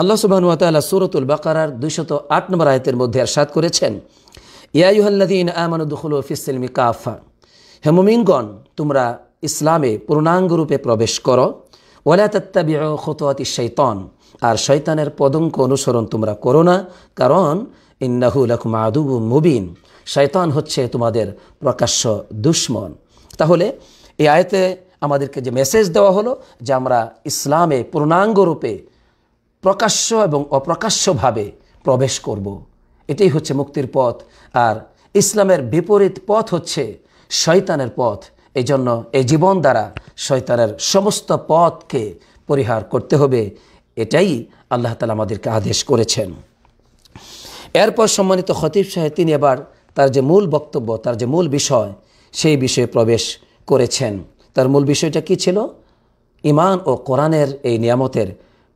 আল্লাহ সুবাহনুয়াতালা সুরতুল বাকারার দুইশত আট নম্বর আয়তের মধ্যে আরশাদ করেছেন ইয়াইহল্লাদিন আমানুদ্দুল ফিসলমি কাফা হেমমিনগণ তোমরা ইসলামে পূর্ণাঙ্গ রূপে প্রবেশ করো ওয়ালা তত্তাবি খতোয়াতি শৈতন আর শৈতানের পদঙ্ক অনুসরণ তোমরা করো না কারণ ইন্নাহু আকুম আদুবু মুবিন শৈতান হচ্ছে তোমাদের প্রকাশ্য দুশ্মন তাহলে এই আয়তে আমাদেরকে যে মেসেজ দেওয়া হলো যে আমরা ইসলামে পূর্ণাঙ্গরূপে প্রকাশ্য এবং অপ্রকাশ্যভাবে প্রবেশ করব। এটাই হচ্ছে মুক্তির পথ আর ইসলামের বিপরীত পথ হচ্ছে শয়তানের পথ এই জন্য এই জীবন দ্বারা শয়তানের সমস্ত পথকে পরিহার করতে হবে এটাই আল্লাহ তালা আমাদেরকে আদেশ করেছেন এরপর সম্মানিত খতিব সাহেব তিনি এবার তার যে মূল বক্তব্য তার যে মূল বিষয় সেই বিষয়ে প্রবেশ করেছেন তার মূল বিষয়টা কি ছিল ইমান ও কোরআনের এই নিয়ামতের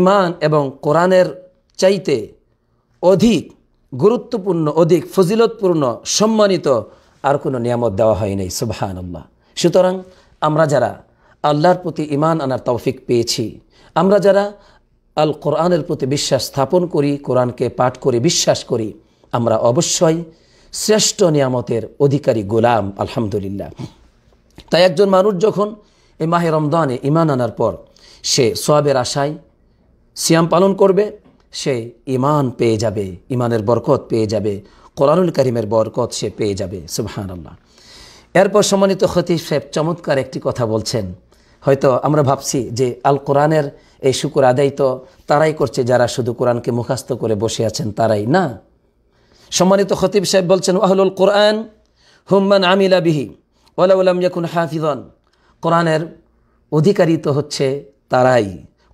ইমান এবং কোরআনের চাইতে অধিক গুরুত্বপূর্ণ অধিক ফজিলতপূর্ণ সম্মানিত আর কোনো নিয়ামত দেওয়া হয় নাই সুবাহান আল্লাহ সুতরাং আমরা যারা আল্লাহর প্রতি ইমান আনার তৌফিক পেয়েছি আমরা যারা আল কোরআনের প্রতি বিশ্বাস স্থাপন করি কোরআনকে পাঠ করি বিশ্বাস করি আমরা অবশ্যই শ্রেষ্ঠ নিয়ামতের অধিকারী গোলাম আলহামদুলিল্লাহ তাই একজন মানুষ যখন এই মাহে রমদানে ইমান আনার পর সে সবের আশায় সিয়াম পালন করবে সে ইমান পেয়ে যাবে ইমানের বরকত পেয়ে যাবে কোরআনুল করিমের বরকত সে পেয়ে যাবে সুবহান আল্লাহ এরপর সম্মানিত খতিব সাহেব চমৎকার একটি কথা বলছেন হয়তো আমরা ভাবছি যে আল কোরআনের এই শুকুর আদায় তো তারাই করছে যারা শুধু কোরআনকে মুখাস্ত করে বসে আছেন তারাই না সম্মানিত খতিব সাহেব বলছেন ওয়াহুল কোরআন হুম্মান আমিলা বিহি ওলাউলাম ইয়াকুন হাফিজন কোরআনের অধিকারী তো হচ্ছে তারাই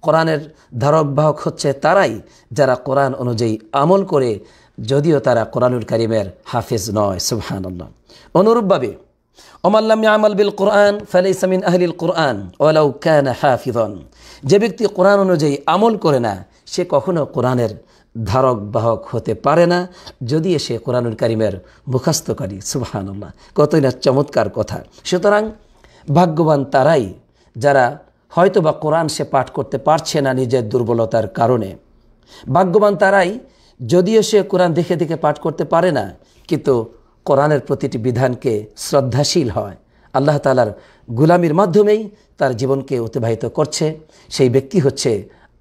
কোরআনের ধারক হচ্ছে তারাই যারা কোরআন অনুযায়ী আমল করে যদিও তারা কোরআনুল করিমের হাফিজ নয় সুবহানাল্লাহ অনুরূপভাবে ওমাল্লাম আমল বিল কোরআন ফেলে আহলিল কোরআন ওলাউ ক্যান হাফিদন যে ব্যক্তি কোরআন অনুযায়ী আমল করে না সে কখনো কোরআনের ধারক বাহক হতে পারে না যদি সে কোরআনুল করিমের মুখাস্তকারী সুবাহান্লাহ কতই না চমৎকার কথা সুতরাং ভাগ্যবান তারাই যারা হয়তো বা কোরআন সে পাঠ করতে পারছে না নিজের দুর্বলতার কারণে ভাগ্যবান তারাই যদিও সে কোরআন দেখে দেখে পাঠ করতে পারে না কিন্তু কোরআনের প্রতিটি বিধানকে শ্রদ্ধাশীল হয় আল্লাহ আল্লাহতালার গুলামির মাধ্যমেই তার জীবনকে অতিবাহিত করছে সেই ব্যক্তি হচ্ছে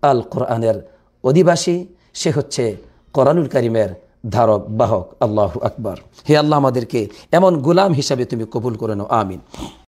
আল কোরআনের অধিবাসী সে হচ্ছে কোরআনুল করিমের ধারক বাহক আল্লাহ আকবর হে আল্লাহ আমাদেরকে এমন গুলাম হিসাবে তুমি কবুল করে নাও আমিন